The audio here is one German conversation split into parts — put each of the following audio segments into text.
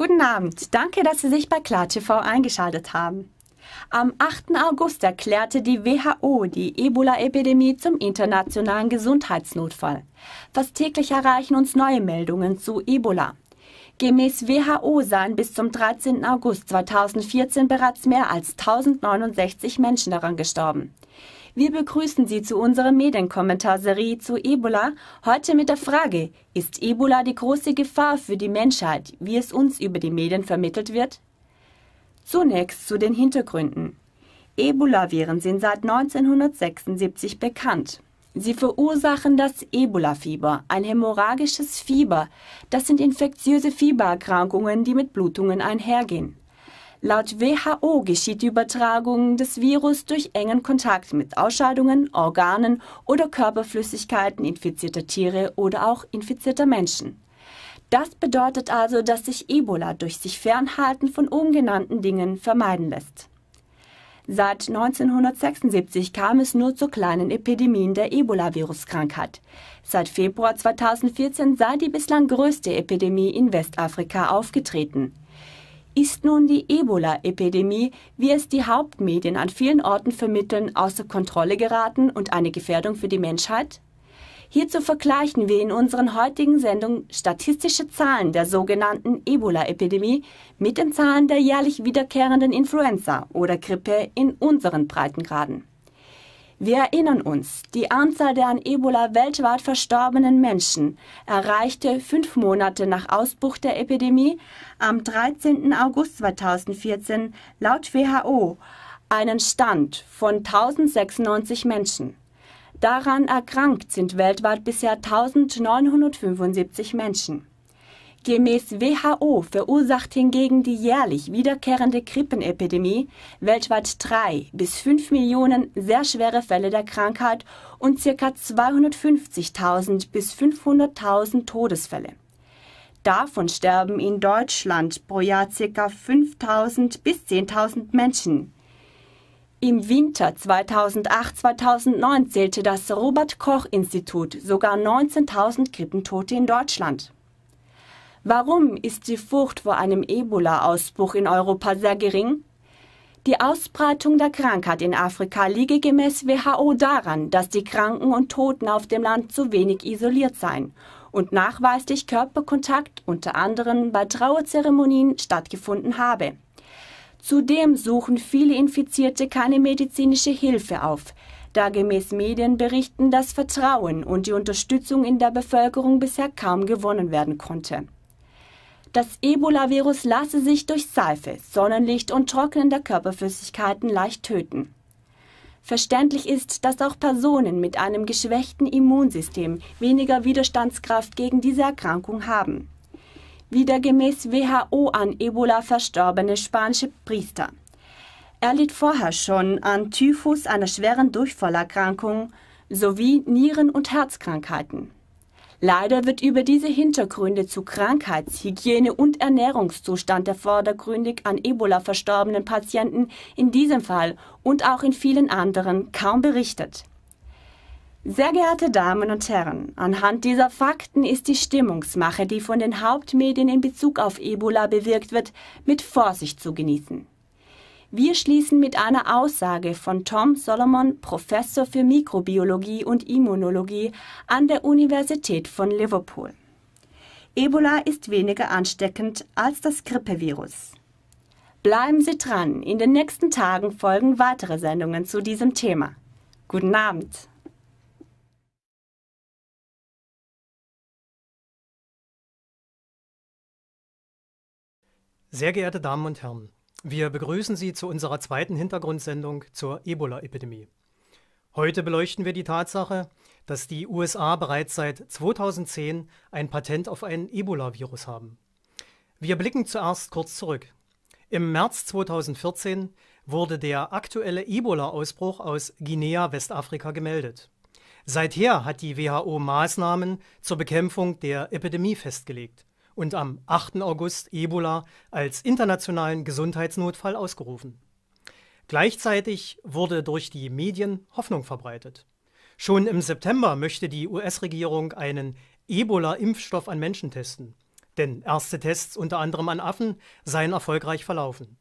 Guten Abend, danke, dass Sie sich bei KlarTV eingeschaltet haben. Am 8. August erklärte die WHO die Ebola-Epidemie zum internationalen Gesundheitsnotfall. Fast täglich erreichen uns neue Meldungen zu Ebola. Gemäß WHO seien bis zum 13. August 2014 bereits mehr als 1069 Menschen daran gestorben. Wir begrüßen Sie zu unserer Medienkommentarserie zu Ebola, heute mit der Frage, ist Ebola die große Gefahr für die Menschheit, wie es uns über die Medien vermittelt wird? Zunächst zu den Hintergründen. Ebola-Viren sind seit 1976 bekannt. Sie verursachen das Ebola-Fieber, ein hämorrhagisches Fieber. Das sind infektiöse Fiebererkrankungen, die mit Blutungen einhergehen. Laut WHO geschieht die Übertragung des Virus durch engen Kontakt mit Ausscheidungen, Organen oder Körperflüssigkeiten infizierter Tiere oder auch infizierter Menschen. Das bedeutet also, dass sich Ebola durch sich Fernhalten von oben genannten Dingen vermeiden lässt. Seit 1976 kam es nur zu kleinen Epidemien der Ebola-Viruskrankheit. Seit Februar 2014 sei die bislang größte Epidemie in Westafrika aufgetreten. Ist nun die Ebola-Epidemie, wie es die Hauptmedien an vielen Orten vermitteln, außer Kontrolle geraten und eine Gefährdung für die Menschheit? Hierzu vergleichen wir in unseren heutigen Sendungen statistische Zahlen der sogenannten Ebola-Epidemie mit den Zahlen der jährlich wiederkehrenden Influenza oder Grippe in unseren Breitengraden. Wir erinnern uns, die Anzahl der an Ebola weltweit verstorbenen Menschen erreichte fünf Monate nach Ausbruch der Epidemie am 13. August 2014 laut WHO einen Stand von 1096 Menschen. Daran erkrankt sind weltweit bisher 1975 Menschen. Gemäß WHO verursacht hingegen die jährlich wiederkehrende Grippenepidemie weltweit 3 bis 5 Millionen sehr schwere Fälle der Krankheit und ca. 250.000 bis 500.000 Todesfälle. Davon sterben in Deutschland pro Jahr ca. 5.000 bis 10.000 Menschen. Im Winter 2008-2009 zählte das Robert Koch Institut sogar 19.000 Grippentote in Deutschland. Warum ist die Furcht vor einem Ebola-Ausbruch in Europa sehr gering? Die Ausbreitung der Krankheit in Afrika liege gemäß WHO daran, dass die Kranken und Toten auf dem Land zu wenig isoliert seien und nachweislich Körperkontakt unter anderem bei Trauerzeremonien stattgefunden habe. Zudem suchen viele Infizierte keine medizinische Hilfe auf, da gemäß Medienberichten das Vertrauen und die Unterstützung in der Bevölkerung bisher kaum gewonnen werden konnte. Das Ebola-Virus lasse sich durch Seife, Sonnenlicht und trocknende Körperflüssigkeiten leicht töten. Verständlich ist, dass auch Personen mit einem geschwächten Immunsystem weniger Widerstandskraft gegen diese Erkrankung haben wieder gemäß WHO an Ebola verstorbene spanische Priester. Er litt vorher schon an Typhus, einer schweren Durchfallerkrankung sowie Nieren- und Herzkrankheiten. Leider wird über diese Hintergründe zu Krankheitshygiene und Ernährungszustand der vordergründig an Ebola verstorbenen Patienten in diesem Fall und auch in vielen anderen kaum berichtet. Sehr geehrte Damen und Herren, anhand dieser Fakten ist die Stimmungsmache, die von den Hauptmedien in Bezug auf Ebola bewirkt wird, mit Vorsicht zu genießen. Wir schließen mit einer Aussage von Tom Solomon, Professor für Mikrobiologie und Immunologie an der Universität von Liverpool. Ebola ist weniger ansteckend als das Grippevirus. Bleiben Sie dran, in den nächsten Tagen folgen weitere Sendungen zu diesem Thema. Guten Abend! Sehr geehrte Damen und Herren, wir begrüßen Sie zu unserer zweiten Hintergrundsendung zur Ebola-Epidemie. Heute beleuchten wir die Tatsache, dass die USA bereits seit 2010 ein Patent auf ein Ebola-Virus haben. Wir blicken zuerst kurz zurück. Im März 2014 wurde der aktuelle Ebola-Ausbruch aus Guinea, Westafrika gemeldet. Seither hat die WHO Maßnahmen zur Bekämpfung der Epidemie festgelegt und am 8. August Ebola als internationalen Gesundheitsnotfall ausgerufen. Gleichzeitig wurde durch die Medien Hoffnung verbreitet. Schon im September möchte die US-Regierung einen Ebola-Impfstoff an Menschen testen, denn erste Tests unter anderem an Affen seien erfolgreich verlaufen.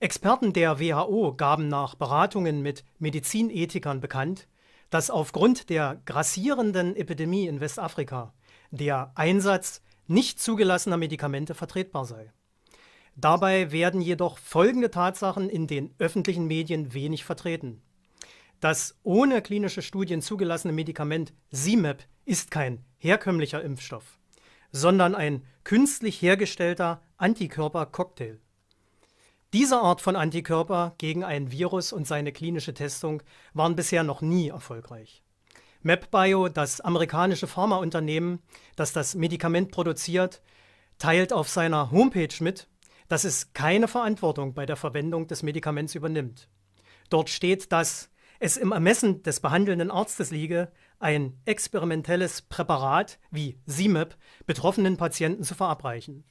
Experten der WHO gaben nach Beratungen mit Medizinethikern bekannt, dass aufgrund der grassierenden Epidemie in Westafrika der Einsatz nicht zugelassener Medikamente vertretbar sei. Dabei werden jedoch folgende Tatsachen in den öffentlichen Medien wenig vertreten. Das ohne klinische Studien zugelassene Medikament CMAP ist kein herkömmlicher Impfstoff, sondern ein künstlich hergestellter Antikörpercocktail. Diese Art von Antikörper gegen ein Virus und seine klinische Testung waren bisher noch nie erfolgreich. MapBio, das amerikanische Pharmaunternehmen, das das Medikament produziert, teilt auf seiner Homepage mit, dass es keine Verantwortung bei der Verwendung des Medikaments übernimmt. Dort steht, dass es im Ermessen des behandelnden Arztes liege, ein experimentelles Präparat wie CMAP e betroffenen Patienten zu verabreichen.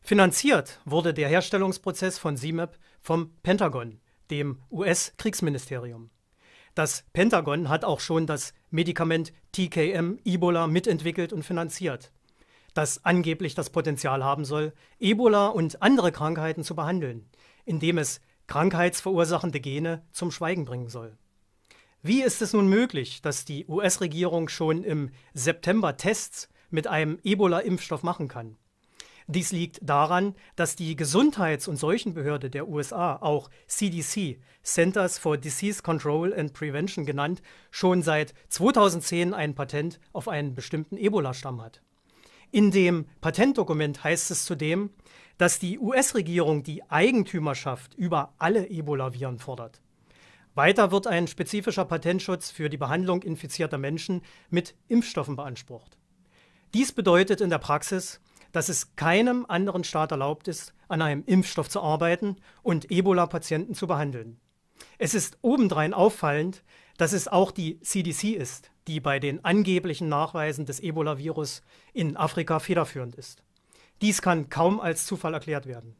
Finanziert wurde der Herstellungsprozess von CMAP e vom Pentagon, dem US-Kriegsministerium. Das Pentagon hat auch schon das Medikament TKM Ebola mitentwickelt und finanziert, das angeblich das Potenzial haben soll, Ebola und andere Krankheiten zu behandeln, indem es krankheitsverursachende Gene zum Schweigen bringen soll. Wie ist es nun möglich, dass die US-Regierung schon im September Tests mit einem Ebola-Impfstoff machen kann? Dies liegt daran, dass die Gesundheits- und Seuchenbehörde der USA, auch CDC, Centers for Disease Control and Prevention genannt, schon seit 2010 ein Patent auf einen bestimmten Ebola-Stamm hat. In dem Patentdokument heißt es zudem, dass die US-Regierung die Eigentümerschaft über alle Ebola-Viren fordert. Weiter wird ein spezifischer Patentschutz für die Behandlung infizierter Menschen mit Impfstoffen beansprucht. Dies bedeutet in der Praxis, dass es keinem anderen Staat erlaubt ist, an einem Impfstoff zu arbeiten und Ebola-Patienten zu behandeln. Es ist obendrein auffallend, dass es auch die CDC ist, die bei den angeblichen Nachweisen des Ebola-Virus in Afrika federführend ist. Dies kann kaum als Zufall erklärt werden.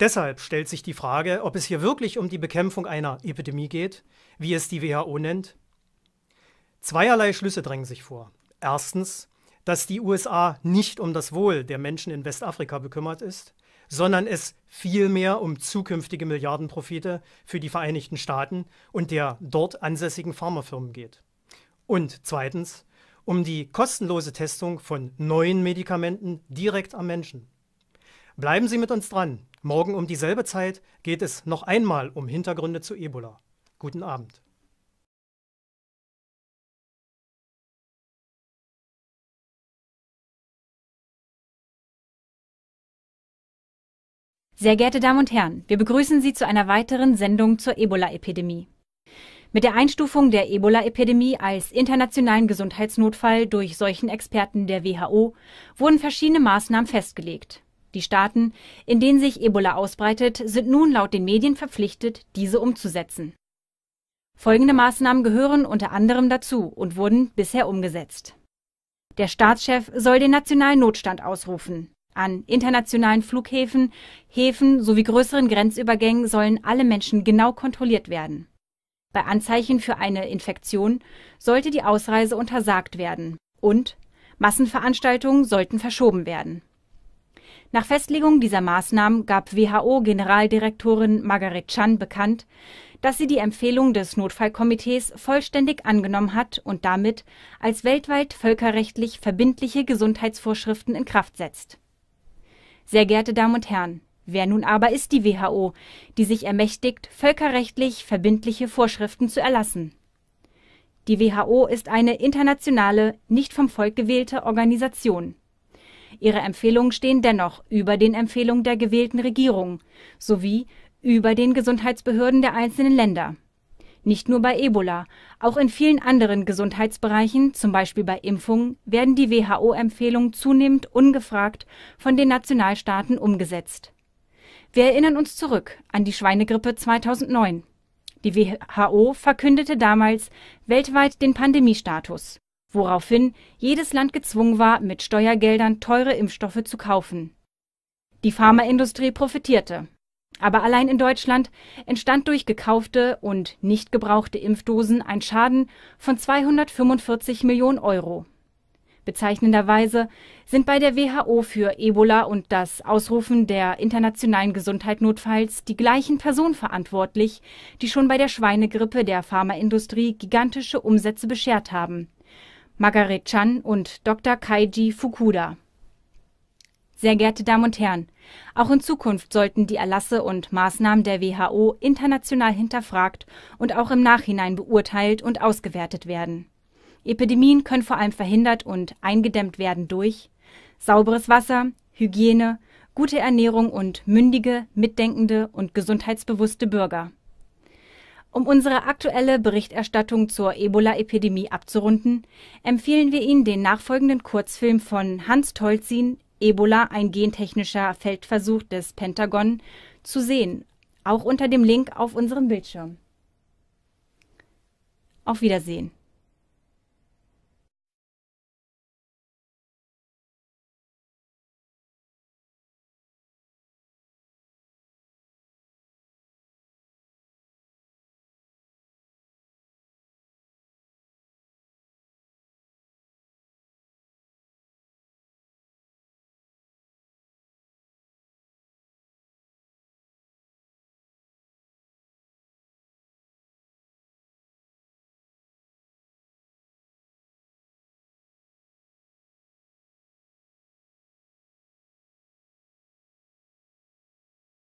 Deshalb stellt sich die Frage, ob es hier wirklich um die Bekämpfung einer Epidemie geht, wie es die WHO nennt. Zweierlei Schlüsse drängen sich vor. Erstens, dass die USA nicht um das Wohl der Menschen in Westafrika bekümmert ist, sondern es vielmehr um zukünftige Milliardenprofite für die Vereinigten Staaten und der dort ansässigen Pharmafirmen geht. Und zweitens um die kostenlose Testung von neuen Medikamenten direkt am Menschen. Bleiben Sie mit uns dran. Morgen um dieselbe Zeit geht es noch einmal um Hintergründe zu Ebola. Guten Abend. Sehr geehrte Damen und Herren, wir begrüßen Sie zu einer weiteren Sendung zur Ebola-Epidemie. Mit der Einstufung der Ebola-Epidemie als internationalen Gesundheitsnotfall durch solchen Experten der WHO wurden verschiedene Maßnahmen festgelegt. Die Staaten, in denen sich Ebola ausbreitet, sind nun laut den Medien verpflichtet, diese umzusetzen. Folgende Maßnahmen gehören unter anderem dazu und wurden bisher umgesetzt. Der Staatschef soll den nationalen Notstand ausrufen. An internationalen Flughäfen, Häfen sowie größeren Grenzübergängen sollen alle Menschen genau kontrolliert werden. Bei Anzeichen für eine Infektion sollte die Ausreise untersagt werden und Massenveranstaltungen sollten verschoben werden. Nach Festlegung dieser Maßnahmen gab WHO-Generaldirektorin Margaret Chan bekannt, dass sie die Empfehlung des Notfallkomitees vollständig angenommen hat und damit als weltweit völkerrechtlich verbindliche Gesundheitsvorschriften in Kraft setzt sehr geehrte Damen und Herren, wer nun aber ist die WHO, die sich ermächtigt, völkerrechtlich verbindliche Vorschriften zu erlassen? Die WHO ist eine internationale, nicht vom Volk gewählte Organisation. Ihre Empfehlungen stehen dennoch über den Empfehlungen der gewählten Regierungen sowie über den Gesundheitsbehörden der einzelnen Länder nicht nur bei Ebola, auch in vielen anderen Gesundheitsbereichen, zum Beispiel bei Impfungen, werden die WHO-Empfehlungen zunehmend ungefragt von den Nationalstaaten umgesetzt. Wir erinnern uns zurück an die Schweinegrippe 2009. Die WHO verkündete damals weltweit den Pandemiestatus, woraufhin jedes Land gezwungen war, mit Steuergeldern teure Impfstoffe zu kaufen. Die Pharmaindustrie profitierte aber allein in Deutschland entstand durch gekaufte und nicht gebrauchte Impfdosen ein Schaden von 245 Millionen Euro. Bezeichnenderweise sind bei der WHO für Ebola und das Ausrufen der internationalen Gesundheitsnotfalls die gleichen Personen verantwortlich, die schon bei der Schweinegrippe der Pharmaindustrie gigantische Umsätze beschert haben: Margaret Chan und Dr. Kaiji Fukuda. Sehr geehrte Damen und Herren auch in Zukunft sollten die Erlasse und Maßnahmen der WHO international hinterfragt und auch im Nachhinein beurteilt und ausgewertet werden. Epidemien können vor allem verhindert und eingedämmt werden durch sauberes Wasser, Hygiene, gute Ernährung und mündige, mitdenkende und gesundheitsbewusste Bürger. Um unsere aktuelle Berichterstattung zur Ebola-Epidemie abzurunden, empfehlen wir Ihnen den nachfolgenden Kurzfilm von Hans Tolzin Ebola, ein gentechnischer Feldversuch des Pentagon, zu sehen, auch unter dem Link auf unserem Bildschirm. Auf Wiedersehen.